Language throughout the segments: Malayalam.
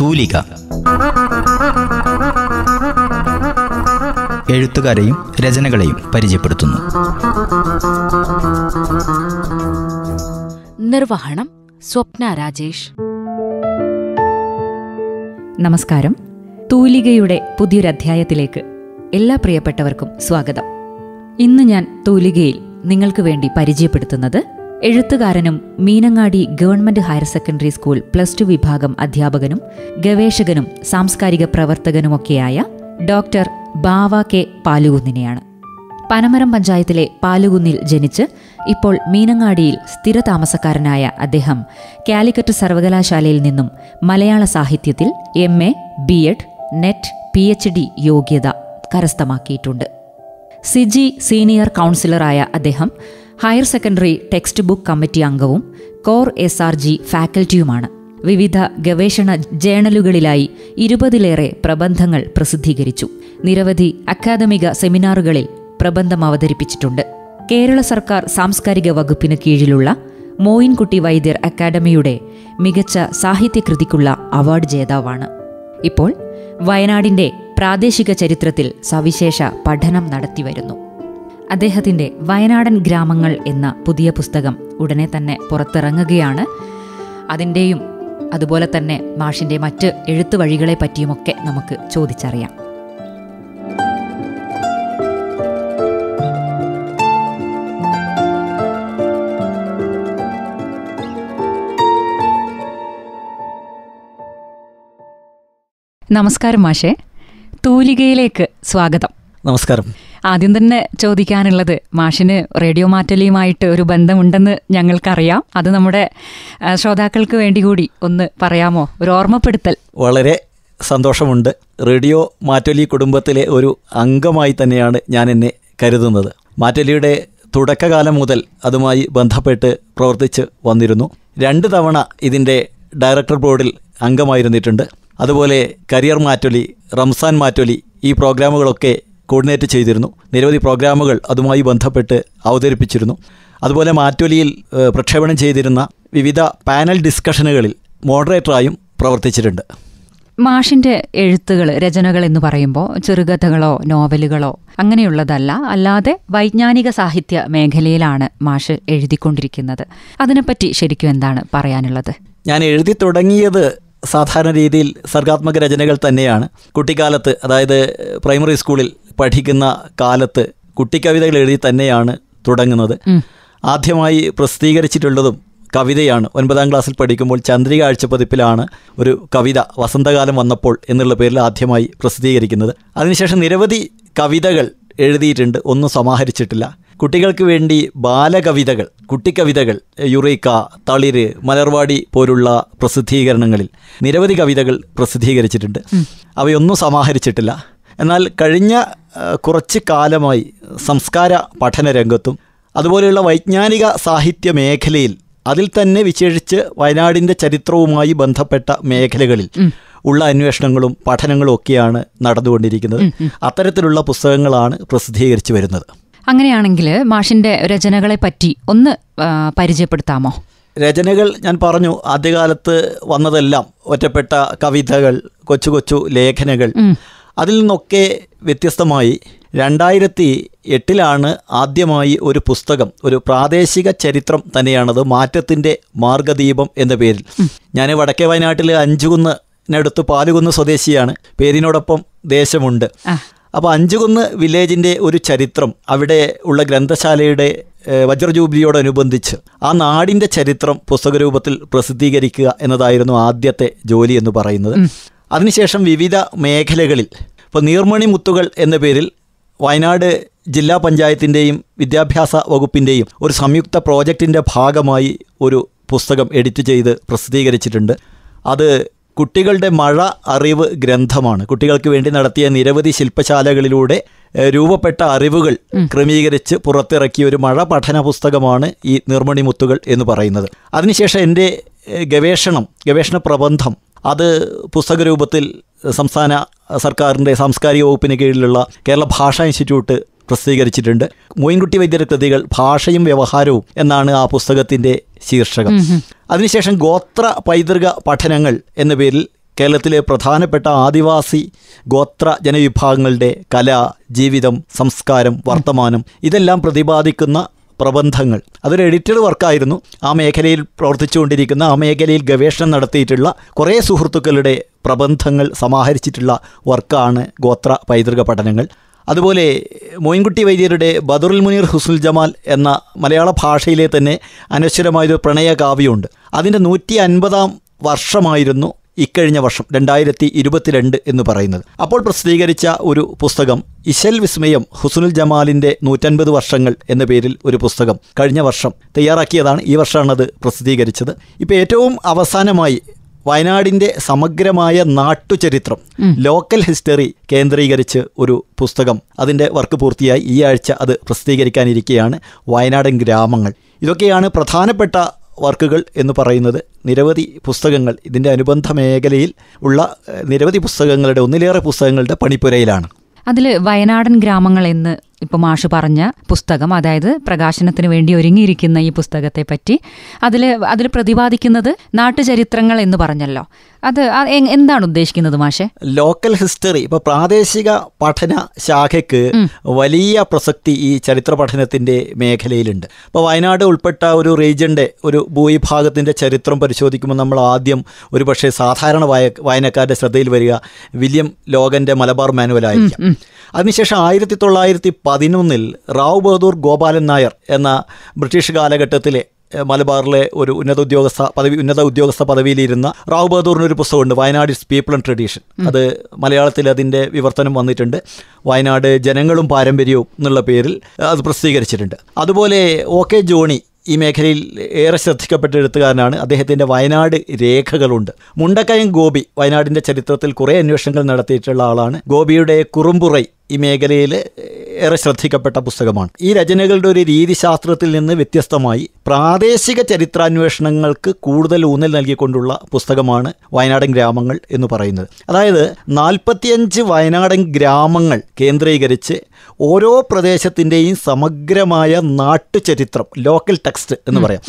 തൂലിക എഴുത്തുകാരെയും രചനകളെയും പരിചയപ്പെടുത്തുന്നു നിർവഹണം സ്വപ്ന രാജേഷ് നമസ്കാരം തൂലികയുടെ പുതിയൊരധ്യായത്തിലേക്ക് എല്ലാ പ്രിയപ്പെട്ടവർക്കും സ്വാഗതം ഇന്ന് ഞാൻ തൂലികയിൽ നിങ്ങൾക്ക് വേണ്ടി പരിചയപ്പെടുത്തുന്നത് എഴുത്തുകാരനും Meenangadi government higher secondary school plus two വിഭാഗം അധ്യാപകനും ഗവേഷകനും സാംസ്കാരിക പ്രവർത്തകനുമൊക്കെയായ ഡോക്ടർ ബാവ കെ പാലുകുന്നിനെയാണ് പനമരം പഞ്ചായത്തിലെ പാലുകുന്നിൽ ജനിച്ച് ഇപ്പോൾ മീനങ്ങാടിയിൽ സ്ഥിര താമസക്കാരനായ അദ്ദേഹം കാലിക്കറ്റ് സർവകലാശാലയിൽ നിന്നും മലയാള സാഹിത്യത്തിൽ M A B Ed NET P H D യോഗ്യത കരസ്ഥമാക്കിയിട്ടുണ്ട് സിജി സീനിയർ കൗൺസിലറായ അദ്ദേഹം higher secondary text book committee അംഗവും കോർ എസ് ആർ ജി ഫാക്കൽറ്റിയുമാണ് വിവിധ ഗവേഷണ ജേണലുകളിലായി ഇരുപതിലേറെ പ്രബന്ധങ്ങൾ പ്രസിദ്ധീകരിച്ചു നിരവധി അക്കാദമിക സെമിനാറുകളിൽ പ്രബന്ധം അവതരിപ്പിച്ചിട്ടുണ്ട് കേരള സർക്കാർ സാംസ്കാരിക വകുപ്പിന് കീഴിലുള്ള മോയിൻകുട്ടി വൈദ്യർ അക്കാദമിയുടെ മികച്ച സാഹിത്യകൃതിക്കുള്ള അവാർഡ് ജേതാവാണ് ഇപ്പോൾ വയനാടിന്റെ പ്രാദേശിക ചരിത്രത്തിൽ സവിശേഷ പഠനം നടത്തിവരുന്നു അദ്ദേഹത്തിൻ്റെ വയനാടൻ ഗ്രാമങ്ങൾ എന്ന പുതിയ പുസ്തകം ഉടനെ തന്നെ പുറത്തിറങ്ങുകയാണ് അതിൻ്റെയും അതുപോലെ തന്നെ മാഷിൻ്റെ മറ്റ് എഴുത്തു വഴികളെ പറ്റിയുമൊക്കെ നമുക്ക് ചോദിച്ചറിയാം നമസ്കാരം മാഷേ തൂലികയിലേക്ക് സ്വാഗതം നമസ്കാരം ആദ്യം തന്നെ ചോദിക്കാനുള്ളത് മാഷിന് റേഡിയോ മാറ്റലിയുമായിട്ട് ഒരു ബന്ധമുണ്ടെന്ന് ഞങ്ങൾക്കറിയാം അത് നമ്മുടെ ശ്രോതാക്കൾക്ക് വേണ്ടി കൂടി ഒന്ന് പറയാമോ ഒരു ഓർമ്മപ്പെടുത്തൽ വളരെ സന്തോഷമുണ്ട് റേഡിയോ മാറ്റലി കുടുംബത്തിലെ ഒരു അംഗമായി തന്നെയാണ് ഞാൻ എന്നെ കരുതുന്നത് മാറ്റലിയുടെ തുടക്കകാലം മുതൽ അതുമായി ബന്ധപ്പെട്ട് പ്രവർത്തിച്ച് വന്നിരുന്നു രണ്ട് തവണ ഇതിൻ്റെ ഡയറക്ടർ ബോർഡിൽ അംഗമായിരുന്നിട്ടുണ്ട് അതുപോലെ കരിയർ മാറ്റൊലി റംസാൻ മാറ്റൊലി ഈ പ്രോഗ്രാമുകളൊക്കെ കോർഡിനേറ്റ് ചെയ്തിരുന്നു നിരവധി പ്രോഗ്രാമുകൾ അതുമായി ബന്ധപ്പെട്ട് അവതരിപ്പിച്ചിരുന്നു അതുപോലെ മാറ്റൊലിയിൽ പ്രക്ഷേപണം ചെയ്തിരുന്ന വിവിധ പാനൽ ഡിസ്കഷനുകളിൽ മോഡറേറ്ററായും പ്രവർത്തിച്ചിട്ടുണ്ട് മാഷിൻ്റെ എഴുത്തുകൾ രചനകൾ എന്ന് പറയുമ്പോൾ ചെറുകഥകളോ നോവലുകളോ അങ്ങനെയുള്ളതല്ല അല്ലാതെ വൈജ്ഞാനിക സാഹിത്യ മേഖലയിലാണ് മാഷ് എഴുതിക്കൊണ്ടിരിക്കുന്നത് അതിനെപ്പറ്റി ശരിക്കും എന്താണ് പറയാനുള്ളത് ഞാൻ എഴുതി തുടങ്ങിയത് സാധാരണ രീതിയിൽ സർഗാത്മക രചനകൾ തന്നെയാണ് കുട്ടിക്കാലത്ത് അതായത് പ്രൈമറി സ്കൂളിൽ പഠിക്കുന്ന കാലത്ത് കുട്ടിക്കവിതകൾ എഴുതി തന്നെയാണ് തുടങ്ങുന്നത് ആദ്യമായി പ്രസിദ്ധീകരിച്ചിട്ടുള്ളതും കവിതയാണ് ഒൻപതാം ക്ലാസ്സിൽ പഠിക്കുമ്പോൾ ചന്ദ്രിക ആഴ്ചപ്പതിപ്പിലാണ് ഒരു കവിത വസന്തകാലം വന്നപ്പോൾ എന്നുള്ള പേരിൽ ആദ്യമായി പ്രസിദ്ധീകരിക്കുന്നത് അതിനുശേഷം നിരവധി കവിതകൾ എഴുതിയിട്ടുണ്ട് ഒന്നും സമാഹരിച്ചിട്ടില്ല കുട്ടികൾക്ക് വേണ്ടി ബാലകവിതകൾ കുട്ടിക്കവിതകൾ യുറീക്ക തളിര് മലർവാടി പോലുള്ള പ്രസിദ്ധീകരണങ്ങളിൽ നിരവധി കവിതകൾ പ്രസിദ്ധീകരിച്ചിട്ടുണ്ട് അവയൊന്നും സമാഹരിച്ചിട്ടില്ല എന്നാൽ കഴിഞ്ഞ കുറച്ച് കാലമായി സംസ്കാര പഠന രംഗത്തും അതുപോലെയുള്ള വൈജ്ഞാനിക സാഹിത്യ മേഖലയിൽ അതിൽ തന്നെ വിശേഷിച്ച് വയനാടിൻ്റെ ചരിത്രവുമായി ബന്ധപ്പെട്ട മേഖലകളിൽ ഉള്ള അന്വേഷണങ്ങളും പഠനങ്ങളും ഒക്കെയാണ് നടന്നുകൊണ്ടിരിക്കുന്നത് അത്തരത്തിലുള്ള പുസ്തകങ്ങളാണ് പ്രസിദ്ധീകരിച്ചു വരുന്നത് അങ്ങനെയാണെങ്കിൽ മാഷിൻ്റെ രചനകളെ പറ്റി ഒന്ന് പരിചയപ്പെടുത്താമോ രചനകൾ ഞാൻ പറഞ്ഞു ആദ്യകാലത്ത് വന്നതെല്ലാം ഒറ്റപ്പെട്ട കവിതകൾ കൊച്ചു കൊച്ചു ലേഖനകൾ അതിൽ നിന്നൊക്കെ വ്യത്യസ്തമായി രണ്ടായിരത്തി എട്ടിലാണ് ആദ്യമായി ഒരു പുസ്തകം ഒരു പ്രാദേശിക ചരിത്രം തന്നെയാണത് മാറ്റത്തിൻ്റെ മാർഗദീപം എന്ന പേരിൽ ഞാൻ വടക്കേ വയനാട്ടിൽ അഞ്ചുകുന്ന് അടുത്ത് പാലുകുന്ന് സ്വദേശിയാണ് പേരിനോടൊപ്പം ദേശമുണ്ട് അപ്പോൾ അഞ്ചുകുന്ന് വില്ലേജിൻ്റെ ഒരു ചരിത്രം അവിടെ ഉള്ള ഗ്രന്ഥശാലയുടെ വജ്രജൂബിലിയോടനുബന്ധിച്ച് ആ നാടിൻ്റെ ചരിത്രം പുസ്തകരൂപത്തിൽ പ്രസിദ്ധീകരിക്കുക എന്നതായിരുന്നു ആദ്യത്തെ ജോലി എന്ന് പറയുന്നത് അതിനുശേഷം വിവിധ മേഖലകളിൽ ഇപ്പോൾ നീർമണി മുത്തുകൾ എന്ന പേരിൽ വയനാട് ജില്ലാ പഞ്ചായത്തിൻ്റെയും വിദ്യാഭ്യാസ വകുപ്പിൻ്റെയും ഒരു സംയുക്ത പ്രോജക്റ്റിൻ്റെ ഭാഗമായി ഒരു പുസ്തകം എഡിറ്റ് ചെയ്ത് പ്രസിദ്ധീകരിച്ചിട്ടുണ്ട് അത് കുട്ടികളുടെ മഴ അറിവ് ഗ്രന്ഥമാണ് കുട്ടികൾക്ക് വേണ്ടി നടത്തിയ നിരവധി ശില്പശാലകളിലൂടെ രൂപപ്പെട്ട അറിവുകൾ ക്രമീകരിച്ച് പുറത്തിറക്കിയ ഒരു മഴ പഠന പുസ്തകമാണ് ഈ നിർമ്മണി മുത്തുകൾ എന്ന് പറയുന്നത് അതിനുശേഷം എൻ്റെ ഗവേഷണം ഗവേഷണ പ്രബന്ധം അത് പുസ്തക രൂപത്തിൽ സംസ്ഥാന സർക്കാരിൻ്റെ സാംസ്കാരിക വകുപ്പിന് കീഴിലുള്ള കേരള ഭാഷാ ഇൻസ്റ്റിറ്റ്യൂട്ട് പ്രസിദ്ധീകരിച്ചിട്ടുണ്ട് മോയിൻകുട്ടി വൈദ്യരുടെ കൃതികൾ ഭാഷയും വ്യവഹാരവും എന്നാണ് ആ പുസ്തകത്തിൻ്റെ ശീർഷകം അതിനുശേഷം ഗോത്ര പൈതൃക പഠനങ്ങൾ എന്ന പേരിൽ കേരളത്തിലെ പ്രധാനപ്പെട്ട ആദിവാസി ഗോത്ര ജനവിഭാഗങ്ങളുടെ കല ജീവിതം സംസ്കാരം വർത്തമാനം ഇതെല്ലാം പ്രതിപാദിക്കുന്ന പ്രബന്ധങ്ങൾ അതൊരു എഡിറ്റഡ് വർക്കായിരുന്നു ആ മേഖലയിൽ പ്രവർത്തിച്ചുകൊണ്ടിരിക്കുന്ന ആ മേഖലയിൽ ഗവേഷണം നടത്തിയിട്ടുള്ള കുറേ സുഹൃത്തുക്കളുടെ പ്രബന്ധങ്ങൾ സമാഹരിച്ചിട്ടുള്ള വർക്കാണ് ഗോത്ര പൈതൃക പഠനങ്ങൾ അതുപോലെ മോയിൻകുട്ടി വൈദ്യരുടെ ബദറുൽ മുനീർ ഹുസ്നുൽ ജമാൽ എന്ന മലയാള ഭാഷയിലെ തന്നെ അനശ്വരമായൊരു പ്രണയ കാവ്യമുണ്ട് അതിൻ്റെ നൂറ്റി അൻപതാം വർഷമായിരുന്നു ഇക്കഴിഞ്ഞ വർഷം രണ്ടായിരത്തി ഇരുപത്തിരണ്ട് എന്ന് പറയുന്നത് അപ്പോൾ പ്രസിദ്ധീകരിച്ച ഒരു പുസ്തകം ഇശൽ വിസ്മയം ഹുസുനുൽ ജമാലിൻ്റെ നൂറ്റൻപത് വർഷങ്ങൾ എന്ന പേരിൽ ഒരു പുസ്തകം കഴിഞ്ഞ വർഷം തയ്യാറാക്കിയതാണ് ഈ വർഷമാണത് പ്രസിദ്ധീകരിച്ചത് ഇപ്പോൾ ഏറ്റവും അവസാനമായി വയനാടിന്റെ സമഗ്രമായ നാട്ടുചരിത്രം ലോക്കൽ ഹിസ്റ്ററി കേന്ദ്രീകരിച്ച് ഒരു പുസ്തകം അതിൻ്റെ വർക്ക് പൂർത്തിയായി ഈ ആഴ്ച അത് പ്രസിദ്ധീകരിക്കാനിരിക്കുകയാണ് വയനാടൻ ഗ്രാമങ്ങൾ ഇതൊക്കെയാണ് പ്രധാനപ്പെട്ട വർക്കുകൾ എന്ന് പറയുന്നത് നിരവധി പുസ്തകങ്ങൾ ഇതിൻ്റെ അനുബന്ധ മേഖലയിൽ ഉള്ള നിരവധി പുസ്തകങ്ങളുടെ ഒന്നിലേറെ പുസ്തകങ്ങളുടെ പണിപ്പുരയിലാണ് അതിൽ വയനാടൻ ഗ്രാമങ്ങൾ എന്ന് ഇപ്പോൾ മാഷ് പറഞ്ഞ പുസ്തകം അതായത് പ്രകാശനത്തിന് വേണ്ടി ഒരുങ്ങിയിരിക്കുന്ന ഈ പുസ്തകത്തെ പറ്റി അതിൽ അതിൽ പ്രതിപാദിക്കുന്നത് നാട്ടുചരിത്രങ്ങൾ എന്ന് പറഞ്ഞല്ലോ അത് എന്താണ് ഉദ്ദേശിക്കുന്നത് മാഷെ ലോക്കൽ ഹിസ്റ്ററി ഇപ്പൊ പ്രാദേശിക പഠന ശാഖയ്ക്ക് വലിയ പ്രസക്തി ഈ ചരിത്ര പഠനത്തിന്റെ മേഖലയിലുണ്ട് ഇപ്പൊ വയനാട് ഉൾപ്പെട്ട ഒരു റീജിയന്റെ ഒരു ഭൂവിഭാഗത്തിന്റെ ചരിത്രം പരിശോധിക്കുമ്പോൾ നമ്മൾ ആദ്യം ഒരു പക്ഷേ സാധാരണ വായ വായനക്കാരുടെ ശ്രദ്ധയിൽ വരിക വില്യം ലോകന്റെ മലബാർ മാനുവൽ ആയിരിക്കാം അതിനുശേഷം ആയിരത്തി തൊള്ളായിരത്തി പതിനൊന്നിൽ റാവ് ബഹദൂർ ഗോപാലൻ നായർ എന്ന ബ്രിട്ടീഷ് കാലഘട്ടത്തിലെ മലബാറിലെ ഒരു ഉന്നത ഉദ്യോഗസ്ഥ പദവി ഉന്നത ഉദ്യോഗസ്ഥ പദവിയിലിരുന്ന റാവ് ബഹദൂറിന് ഒരു പുസ്തകമുണ്ട് Wayanad is people and tradition അത് മലയാളത്തിൽ അതിൻ്റെ വിവർത്തനം വന്നിട്ടുണ്ട് വയനാട് ജനങ്ങളും പാരമ്പര്യവും എന്നുള്ള പേരിൽ അത് പ്രസിദ്ധീകരിച്ചിട്ടുണ്ട് അതുപോലെ ഒ കെ ജോണി ഈ മേഖലയിൽ ഏറെ ശ്രദ്ധിക്കപ്പെട്ട എഴുത്തുകാരനാണ് അദ്ദേഹത്തിൻ്റെ വയനാട് രേഖകളുണ്ട് മുണ്ടക്കയം ഗോപി വയനാടിൻ്റെ ചരിത്രത്തിൽ കുറേ അന്വേഷണങ്ങൾ നടത്തിയിട്ടുള്ള ആളാണ് ഗോപിയുടെ കുറുമ്പുറൈ ഈ മേഖലയിൽ ഏറെ ശ്രദ്ധിക്കപ്പെട്ട പുസ്തകമാണ് ഈ രചനകളുടെ ഒരു രീതിശാസ്ത്രത്തിൽ നിന്ന് വ്യത്യസ്തമായി പ്രാദേശിക ചരിത്രാന്വേഷണങ്ങൾക്ക് കൂടുതൽ ഊന്നൽ നൽകിക്കൊണ്ടുള്ള പുസ്തകമാണ് വയനാടൻ ഗ്രാമങ്ങൾ എന്ന് പറയുന്നത് അതായത് നാൽപ്പത്തിയഞ്ച് വയനാടൻ ഗ്രാമങ്ങൾ കേന്ദ്രീകരിച്ച് ഓരോ പ്രദേശത്തിൻ്റെയും സമഗ്രമായ നാട്ടുചരിത്രം ലോക്കൽ ടെക്സ്റ്റ് എന്ന് പറയാം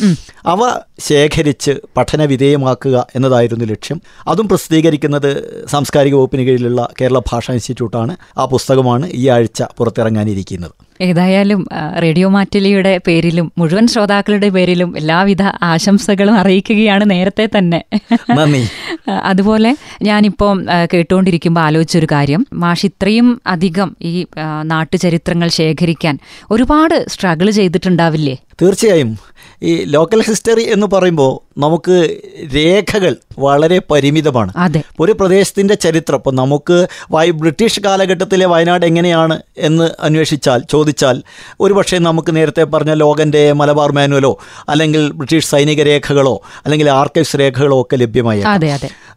അവ ശേഖരിച്ച് പഠനവിധേയമാക്കുക എന്നതായിരുന്നു ലക്ഷ്യം അതും പ്രസിദ്ധീകരിക്കുന്നത് സാംസ്കാരിക വകുപ്പിന് കീഴിലുള്ള കേരള ഭാഷാ ഇൻസ്റ്റിറ്റ്യൂട്ടാണ് ആ പുസ്തകമാണ് ചിത്രമാണ് ഈ ആഴ്ച പുറത്തിറങ്ങാനിരിക്കുന്നത് ഏതായാലും റേഡിയോ മാറ്റലിയുടെ പേരിലും മുഴുവൻ ശ്രോതാക്കളുടെ പേരിലും എല്ലാവിധ ആശംസകളും അറിയിക്കുകയാണ് നേരത്തെ തന്നെ അതുപോലെ ഞാനിപ്പോൾ കേട്ടുകൊണ്ടിരിക്കുമ്പോൾ ആലോചിച്ചൊരു കാര്യം മാഷ് ഇത്രയും അധികം ഈ നാട്ടുചരിത്രങ്ങൾ ശേഖരിക്കാൻ ഒരുപാട് സ്ട്രഗിൾ ചെയ്തിട്ടുണ്ടാവില്ലേ തീർച്ചയായും ഈ ലോക്കൽ ഹിസ്റ്ററി എന്ന് പറയുമ്പോൾ നമുക്ക് രേഖകൾ വളരെ പരിമിതമാണ് ഒരു പ്രദേശത്തിൻ്റെ ചരിത്രം ഇപ്പം നമുക്ക് ബ്രിട്ടീഷ് കാലഘട്ടത്തിലെ വയനാട് എങ്ങനെയാണ് എന്ന് അന്വേഷിച്ചാൽ ചോദിച്ചു ചോദിച്ചാൽ ഒരുപക്ഷെ നമുക്ക് നേരത്തെ പറഞ്ഞ ലോകൻ്റെ മലബാർ മാനുവലോ അല്ലെങ്കിൽ ബ്രിട്ടീഷ് സൈനിക രേഖകളോ അല്ലെങ്കിൽ ആർക്കൈവ്സ് രേഖകളോ ഒക്കെ ലഭ്യമായി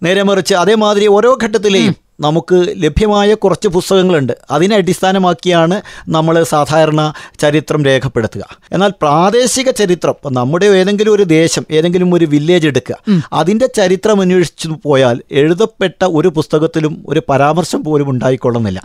നേരെ മറിച്ച് അതേമാതിരി ഓരോ ഘട്ടത്തിലെയും നമുക്ക് ലഭ്യമായ കുറച്ച് പുസ്തകങ്ങളുണ്ട് അതിനെ അടിസ്ഥാനമാക്കിയാണ് നമ്മൾ സാധാരണ ചരിത്രം രേഖപ്പെടുത്തുക എന്നാൽ പ്രാദേശിക ചരിത്രം നമ്മുടെ ഏതെങ്കിലും ഒരു ദേശം ഏതെങ്കിലും ഒരു വില്ലേജ് എടുക്കുക അതിൻ്റെ ചരിത്രം അന്വേഷിച്ചു പോയാൽ എഴുതപ്പെട്ട ഒരു പുസ്തകത്തിലും ഒരു പരാമർശം പോലും ഉണ്ടായിക്കൊള്ളുന്നില്ല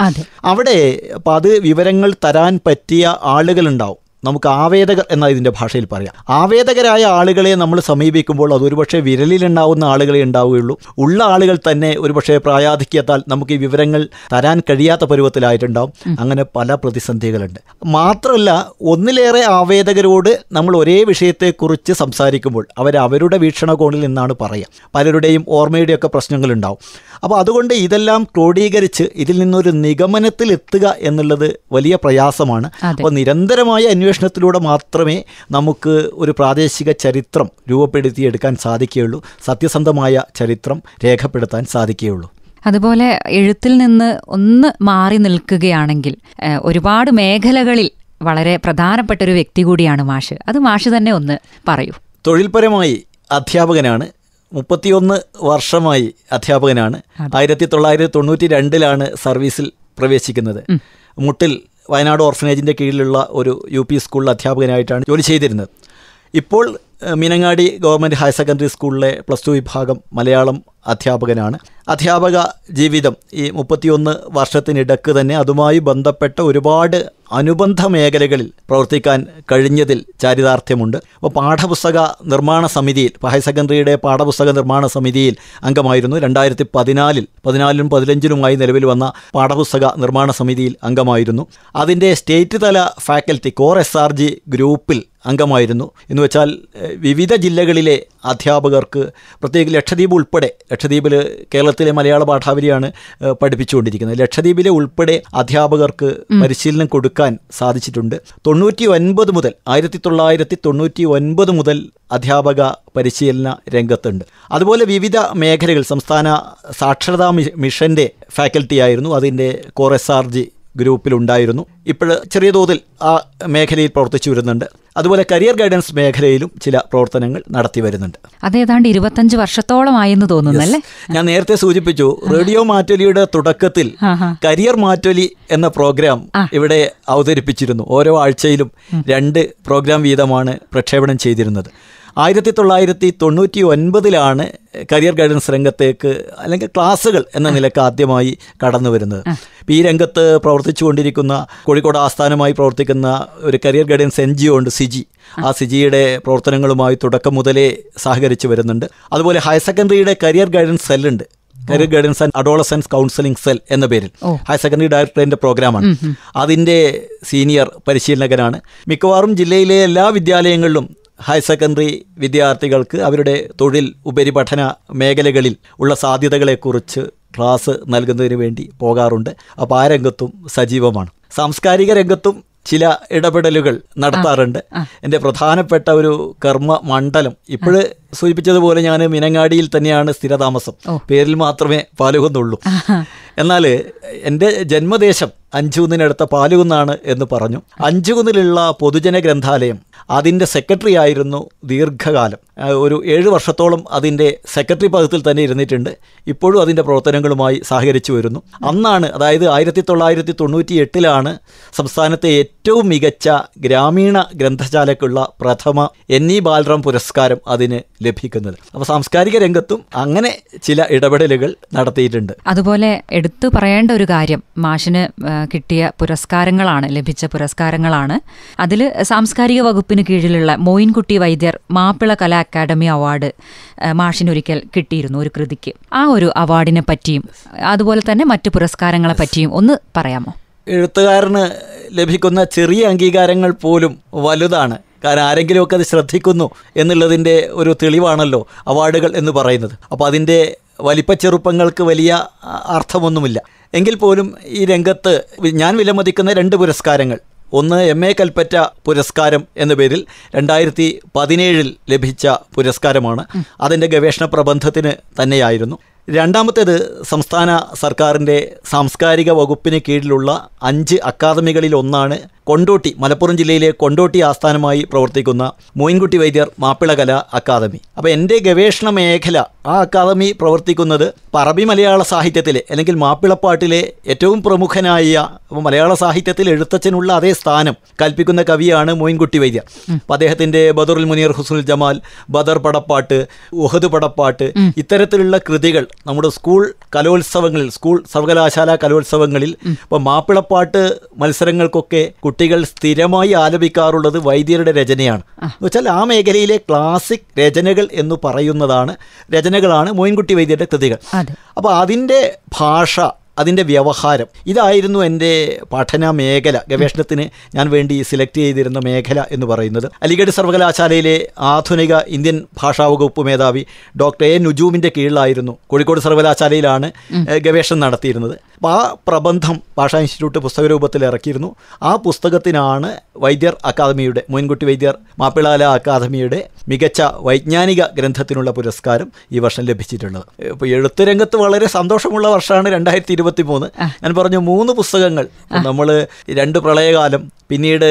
അവിടെ അപ്പം അത് വിവരങ്ങൾ തരാൻ പറ്റിയ ആളുകളുണ്ടാവും നമുക്ക് ആവേദകർ എന്ന ഇതിൻ്റെ ഭാഷയിൽ പറയാം ആവേദകരായ ആളുകളെ നമ്മൾ സമീപിക്കുമ്പോൾ അത് ഒരുപക്ഷെ വിരലിലുണ്ടാവുന്ന ആളുകളെ ഉണ്ടാവുകയുള്ളൂ ഉള്ള ആളുകൾ തന്നെ ഒരുപക്ഷെ പ്രായാധിക്യത്താൽ നമുക്ക് ഈ വിവരങ്ങൾ തരാൻ കഴിയാത്ത പരുവത്തിലായിട്ടുണ്ടാവും അങ്ങനെ പല പ്രതിസന്ധികളുണ്ട് മാത്രമല്ല ഒന്നിലേറെ ആവേദകരോട് നമ്മൾ ഒരേ വിഷയത്തെക്കുറിച്ച് സംസാരിക്കുമ്പോൾ അവർ അവരുടെ വീക്ഷണകോണിൽ നിന്നാണ് പറയുക പലരുടെയും ഓർമ്മയുടെയൊക്കെ പ്രശ്നങ്ങളുണ്ടാവും അപ്പോൾ അതുകൊണ്ട് ഇതെല്ലാം ക്രോഡീകരിച്ച് ഇതിൽ നിന്നൊരു നിഗമനത്തിൽ എത്തുക എന്നുള്ളത് വലിയ പ്രയാസമാണ് അപ്പോൾ നിരന്തരമായ അന്വേഷണം അന്വേഷണത്തിലൂടെ മാത്രമേ നമുക്ക് ഒരു പ്രാദേശിക ചരിത്രം രൂപപ്പെടുത്തിയെടുക്കാൻ സാധിക്കുകയുള്ളൂ സത്യസന്ധമായ ചരിത്രം രേഖപ്പെടുത്താൻ സാധിക്കുകയുള്ളൂ അതുപോലെ എഴുത്തിൽ നിന്ന് ഒന്ന് മാറി നിൽക്കുകയാണെങ്കിൽ ഒരുപാട് മേഖലകളിൽ വളരെ പ്രധാനപ്പെട്ട ഒരു വ്യക്തി കൂടിയാണ് മാഷ് അത് മാഷ് തന്നെ ഒന്ന് പറയൂ തൊഴിൽപരമായി അധ്യാപകനാണ് മുപ്പത്തിയൊന്ന് വർഷമായി അധ്യാപകനാണ് ആയിരത്തി തൊള്ളായിരത്തി തൊണ്ണൂറ്റി രണ്ടിലാണ് സർവീസിൽ പ്രവേശിക്കുന്നത് മുട്ടിൽ വയനാട് ഓർഫനേജിൻ്റെ കീഴിലുള്ള ഒരു യു പി സ്കൂളിൽ അധ്യാപകനായിട്ടാണ് ജോലി ചെയ്തിരുന്നത് ഇപ്പോൾ മീനങ്ങാടി ഗവൺമെൻറ് ഹയർ സെക്കൻഡറി സ്കൂളിലെ പ്ലസ് ടു വിഭാഗം മലയാളം അധ്യാപകനാണ് അധ്യാപക ജീവിതം ഈ മുപ്പത്തിയൊന്ന് വർഷത്തിനിടക്ക് തന്നെ അതുമായി ബന്ധപ്പെട്ട ഒരുപാട് അനുബന്ധ മേഖലകളിൽ പ്രവർത്തിക്കാൻ കഴിഞ്ഞതിൽ ചാരിതാർത്ഥ്യമുണ്ട് അപ്പോൾ പാഠപുസ്തക നിർമ്മാണ സമിതിയിൽ ഹയർ സെക്കൻഡറിയുടെ പാഠപുസ്തക നിർമ്മാണ സമിതിയിൽ അംഗമായിരുന്നു രണ്ടായിരത്തി പതിനാലിൽ പതിനാലിനും പതിനഞ്ചിനുമായി നിലവിൽ വന്ന പാഠപുസ്തക നിർമ്മാണ സമിതിയിൽ അംഗമായിരുന്നു അതിൻ്റെ സ്റ്റേറ്റ് തല faculty core S R G ഗ്രൂപ്പിൽ അംഗമായിരുന്നു എന്ന് വെച്ചാൽ വിവിധ ജില്ലകളിലെ അധ്യാപകർക്ക് പ്രത്യേകിച്ച് ലക്ഷദ്വീപ് ഉൾപ്പെടെ ലക്ഷദ്വീപിൽ കേരളത്തിലെ മലയാള പാഠാവലിയാണ് പഠിപ്പിച്ചുകൊണ്ടിരിക്കുന്നത് ലക്ഷദ്വീപിലെ ഉൾപ്പെടെ അധ്യാപകർക്ക് പരിശീലനം കൊടുക്കാൻ സാധിച്ചിട്ടുണ്ട് തൊണ്ണൂറ്റി ഒൻപത് മുതൽ ആയിരത്തി തൊള്ളായിരത്തി തൊണ്ണൂറ്റി ഒൻപത് മുതൽ അധ്യാപക പരിശീലന രംഗത്തുണ്ട് അതുപോലെ വിവിധ മേഖലകൾ സംസ്ഥാന സാക്ഷരതാ മിഷൻ്റെ ആയിരുന്നു അതിൻ്റെ കോർ എസ് ആർ ജി ഗ്രൂപ്പിലുണ്ടായിരുന്നു ഇപ്പോൾ ചെറിയ തോതിൽ ആ മേഖലയിൽ പ്രവർത്തിച്ചു വരുന്നുണ്ട് അതുപോലെ കരിയർ ഗൈഡൻസ് മേഖലയിലും ചില പ്രവർത്തനങ്ങൾ നടത്തി വരുന്നുണ്ട് അതേതാണ്ട് ഇരുപത്തഞ്ച് വർഷത്തോളമായെന്ന് അല്ലേ ഞാൻ നേരത്തെ സൂചിപ്പിച്ചു റേഡിയോ മാറ്റൊലിയുടെ തുടക്കത്തിൽ കരിയർ മാറ്റൊലി എന്ന പ്രോഗ്രാം ഇവിടെ അവതരിപ്പിച്ചിരുന്നു ഓരോ ആഴ്ചയിലും രണ്ട് പ്രോഗ്രാം വീതമാണ് പ്രക്ഷേപണം ചെയ്തിരുന്നത് ആയിരത്തി തൊള്ളായിരത്തി തൊണ്ണൂറ്റി ഒൻപതിലാണ് കരിയർ ഗൈഡൻസ് രംഗത്തേക്ക് അല്ലെങ്കിൽ ക്ലാസ്സുകൾ എന്ന നിലക്ക് ആദ്യമായി കടന്നു വരുന്നത് ഈ രംഗത്ത് പ്രവർത്തിച്ചു കൊണ്ടിരിക്കുന്ന കോഴിക്കോട് ആസ്ഥാനമായി പ്രവർത്തിക്കുന്ന ഒരു career guidance N G O ഉണ്ട് സിജി ആ സിജിയുടെ പ്രവർത്തനങ്ങളുമായി തുടക്കം മുതലേ സഹകരിച്ചു വരുന്നുണ്ട് അതുപോലെ ഹയർ സെക്കൻഡറിയുടെ കരിയർ ഗൈഡൻസ് സെല്ലുണ്ട് career guidance and adolescence counselling cell എന്ന പേരിൽ ഹയർ സെക്കൻഡറി ഡയറക്ടറേറ്റിൻ്റെ പ്രോഗ്രാമാണ് അതിൻ്റെ സീനിയർ പരിശീലകനാണ് മിക്കവാറും ജില്ലയിലെ എല്ലാ വിദ്യാലയങ്ങളിലും ഹയർ സെക്കൻഡറി വിദ്യാർത്ഥികൾക്ക് അവരുടെ തൊഴിൽ ഉപരിപഠന മേഖലകളിൽ ഉള്ള സാധ്യതകളെക്കുറിച്ച് ക്ലാസ് നൽകുന്നതിന് വേണ്ടി പോകാറുണ്ട് അപ്പോൾ ആ രംഗത്തും സജീവമാണ് സാംസ്കാരിക രംഗത്തും ചില ഇടപെടലുകൾ നടത്താറുണ്ട് എൻ്റെ പ്രധാനപ്പെട്ട ഒരു കർമ്മ മണ്ഡലം ഇപ്പോൾ സൂചിപ്പിച്ചതുപോലെ ഞാൻ മിനങ്ങാടിയിൽ തന്നെയാണ് സ്ഥിരതാമസം പേരിൽ മാത്രമേ പാലുകുന്നുള്ളൂ എന്നാൽ എൻ്റെ ജന്മദേശം അഞ്ചുകുന്നിനടുത്ത പാലുകുന്നാണ് എന്ന് പറഞ്ഞു അഞ്ചുകുന്നിലുള്ള പൊതുജന ഗ്രന്ഥാലയം അതിൻ്റെ സെക്രട്ടറി ആയിരുന്നു ദീർഘകാലം ഒരു ഏഴ് വർഷത്തോളം അതിൻ്റെ സെക്രട്ടറി പദത്തിൽ തന്നെ ഇരുന്നിട്ടുണ്ട് ഇപ്പോഴും അതിൻ്റെ പ്രവർത്തനങ്ങളുമായി സഹകരിച്ചു വരുന്നു അന്നാണ് അതായത് ആയിരത്തി തൊള്ളായിരത്തി തൊണ്ണൂറ്റി എട്ടിലാണ് സംസ്ഥാനത്തെ ഏറ്റവും മികച്ച ഗ്രാമീണ ഗ്രന്ഥശാലയ്ക്കുള്ള പ്രഥമ എൻ ഇ ബാലറാം പുരസ്കാരം അതിന് ലഭിക്കുന്നത് അപ്പോൾ സാംസ്കാരിക രംഗത്തും അങ്ങനെ ചില ഇടപെടലുകൾ നടത്തിയിട്ടുണ്ട് അതുപോലെ എടുത്തു പറയേണ്ട ഒരു കാര്യം മാഷിന് കിട്ടിയ പുരസ്കാരങ്ങളാണ് ലഭിച്ച പുരസ്കാരങ്ങളാണ് അതിൽ സാംസ്കാരിക വകുപ്പിന് വകുപ്പിന് കീഴിലുള്ള മോയിൻകുട്ടി വൈദ്യർ മാപ്പിള കലാ അക്കാദമി അവാർഡ് മാഷിനൊരിക്കൽ കിട്ടിയിരുന്നു ഒരു കൃതിക്ക് ആ ഒരു അവാർഡിനെ പറ്റിയും അതുപോലെ തന്നെ മറ്റു പുരസ്കാരങ്ങളെ പറ്റിയും ഒന്ന് പറയാമോ എഴുത്തുകാരന് ലഭിക്കുന്ന ചെറിയ അംഗീകാരങ്ങൾ പോലും വലുതാണ് കാരണം ആരെങ്കിലുമൊക്കെ അത് ശ്രദ്ധിക്കുന്നു എന്നുള്ളതിൻ്റെ ഒരു തെളിവാണല്ലോ അവാർഡുകൾ എന്ന് പറയുന്നത് അപ്പോൾ അതിൻ്റെ വലിപ്പച്ചെറുപ്പങ്ങൾക്ക് വലിയ അർത്ഥമൊന്നുമില്ല എങ്കിൽ പോലും ഈ രംഗത്ത് ഞാൻ വിലമതിക്കുന്ന രണ്ട് പുരസ്കാരങ്ങൾ ഒന്ന് എം എ കൽപ്പറ്റ പുരസ്കാരം എന്ന പേരിൽ രണ്ടായിരത്തി പതിനേഴിൽ ലഭിച്ച പുരസ്കാരമാണ് അതിൻ്റെ ഗവേഷണ പ്രബന്ധത്തിന് തന്നെയായിരുന്നു രണ്ടാമത്തേത് സംസ്ഥാന സർക്കാരിൻ്റെ സാംസ്കാരിക വകുപ്പിന് കീഴിലുള്ള അഞ്ച് അക്കാദമികളിൽ ഒന്നാണ് കൊണ്ടോട്ടി മലപ്പുറം ജില്ലയിലെ കൊണ്ടോട്ടി ആസ്ഥാനമായി പ്രവർത്തിക്കുന്ന മോയിൻകുട്ടി വൈദ്യർ മാപ്പിള കലാ അക്കാദമി അപ്പോൾ എൻ്റെ ഗവേഷണ മേഖല ആ അക്കാദമി പ്രവർത്തിക്കുന്നത് പറബി മലയാള സാഹിത്യത്തിലെ അല്ലെങ്കിൽ മാപ്പിളപ്പാട്ടിലെ ഏറ്റവും പ്രമുഖനായ മലയാള സാഹിത്യത്തിൽ എഴുത്തച്ഛനുള്ള അതേ സ്ഥാനം കൽപ്പിക്കുന്ന കവിയാണ് മോയിൻകുട്ടി വൈദ്യർ അപ്പം അദ്ദേഹത്തിൻ്റെ ബദറുൽ മുനീർ ഹുസുൽ ജമാൽ ബദർ പടപ്പാട്ട് ഉഹദ് പടപ്പാട്ട് ഇത്തരത്തിലുള്ള കൃതികൾ നമ്മുടെ സ്കൂൾ കലോത്സവങ്ങളിൽ സ്കൂൾ സർവകലാശാല കലോത്സവങ്ങളിൽ ഇപ്പോൾ മാപ്പിളപ്പാട്ട് മത്സരങ്ങൾക്കൊക്കെ കുട്ടികൾ സ്ഥിരമായി ആലപിക്കാറുള്ളത് വൈദ്യരുടെ രചനയാണ് എന്ന് വെച്ചാൽ ആ മേഖലയിലെ ക്ലാസിക് രചനകൾ എന്ന് പറയുന്നതാണ് രചനകളാണ് മോയിൻകുട്ടി വൈദ്യരുടെ കൃതികൾ അപ്പോൾ അതിൻ്റെ ഭാഷ അതിൻ്റെ വ്യവഹാരം ഇതായിരുന്നു എൻ്റെ പഠന മേഖല ഗവേഷണത്തിന് ഞാൻ വേണ്ടി സെലക്ട് ചെയ്തിരുന്ന മേഖല എന്ന് പറയുന്നത് അലിഗഡ് സർവകലാശാലയിലെ ആധുനിക ഇന്ത്യൻ ഭാഷാ വകുപ്പ് മേധാവി ഡോക്ടർ എ നുജൂമിൻ്റെ കീഴിലായിരുന്നു കോഴിക്കോട് സർവകലാശാലയിലാണ് ഗവേഷണം നടത്തിയിരുന്നത് അപ്പോൾ ആ പ്രബന്ധം ഭാഷാ ഇൻസ്റ്റിറ്റ്യൂട്ട് പുസ്തക രൂപത്തിൽ ഇറക്കിയിരുന്നു ആ പുസ്തകത്തിനാണ് വൈദ്യർ അക്കാദമിയുടെ മുൻകുട്ടി വൈദ്യർ മാപ്പിളാല അക്കാദമിയുടെ മികച്ച വൈജ്ഞാനിക ഗ്രന്ഥത്തിനുള്ള പുരസ്കാരം ഈ വർഷം ലഭിച്ചിട്ടുള്ളത് ഇപ്പോൾ എഴുത്ത് രംഗത്ത് വളരെ സന്തോഷമുള്ള വർഷമാണ് രണ്ടായിരത്തി ഇരുപത്തി മൂന്ന് ഞാൻ പറഞ്ഞു മൂന്ന് പുസ്തകങ്ങൾ നമ്മൾ രണ്ട് പ്രളയകാലം പിന്നീട്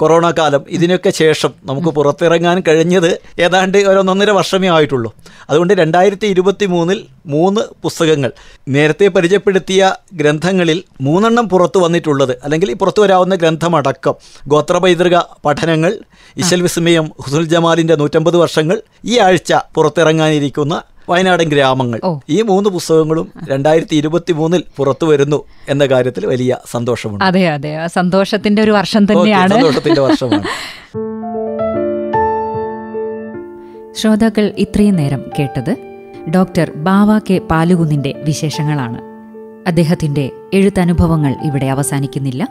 കൊറോണ കാലം ഇതിനൊക്കെ ശേഷം നമുക്ക് പുറത്തിറങ്ങാൻ കഴിഞ്ഞത് ഏതാണ്ട് ഒരൊന്നൊന്നര വർഷമേ ആയിട്ടുള്ളൂ അതുകൊണ്ട് രണ്ടായിരത്തി ഇരുപത്തി മൂന്നിൽ മൂന്ന് പുസ്തകങ്ങൾ നേരത്തെ പരിചയപ്പെടുത്തിയ ഗ്രന്ഥങ്ങളിൽ മൂന്നെണ്ണം പുറത്തു വന്നിട്ടുള്ളത് അല്ലെങ്കിൽ ഈ പുറത്തു വരാവുന്ന ഗ്രന്ഥമടക്കം ഗോത്രപൈതൃക പഠനങ്ങൾ ഇശൽ വിസ്മയം ഹുസുൽ ജമാലിൻ്റെ നൂറ്റമ്പത് വർഷങ്ങൾ ഈ ആഴ്ച പുറത്തിറങ്ങാനിരിക്കുന്ന വയനാടൻ ഗ്രാമങ്ങൾ ഈ മൂന്ന് പുസ്തകങ്ങളും രണ്ടായിരത്തി ഇരുപത്തി മൂന്നിൽ പുറത്തു വരുന്നു എന്ന കാര്യത്തിൽ വലിയ സന്തോഷമുണ്ട് അതെ അതെ സന്തോഷത്തിന്റെ ഒരു വർഷം തന്നെയാണ് സന്തോഷത്തിന്റെ വർഷമാണ് ശ്രോതാക്കൾ ഇത്രയും നേരം കേട്ടത് ഡോക്ടർ ബാവാ കെ പാലുകുന്നിന്റെ വിശേഷങ്ങളാണ് അദ്ദേഹത്തിന്റെ എഴുത്തനുഭവങ്ങൾ ഇവിടെ അവസാനിക്കുന്നില്ല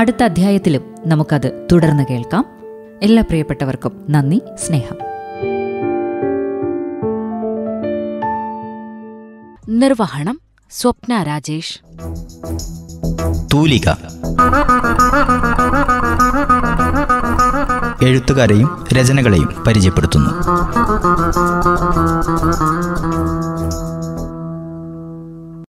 അടുത്ത അധ്യായത്തിലും നമുക്കത് തുടർന്ന് കേൾക്കാം എല്ലാ പ്രിയപ്പെട്ടവർക്കും നന്ദി സ്നേഹം നിർവഹണം സ്വപ്ന രാജേഷ് തൂലിക എഴുത്തുകാരെയും രചനകളെയും പരിചയപ്പെടുത്തുന്നു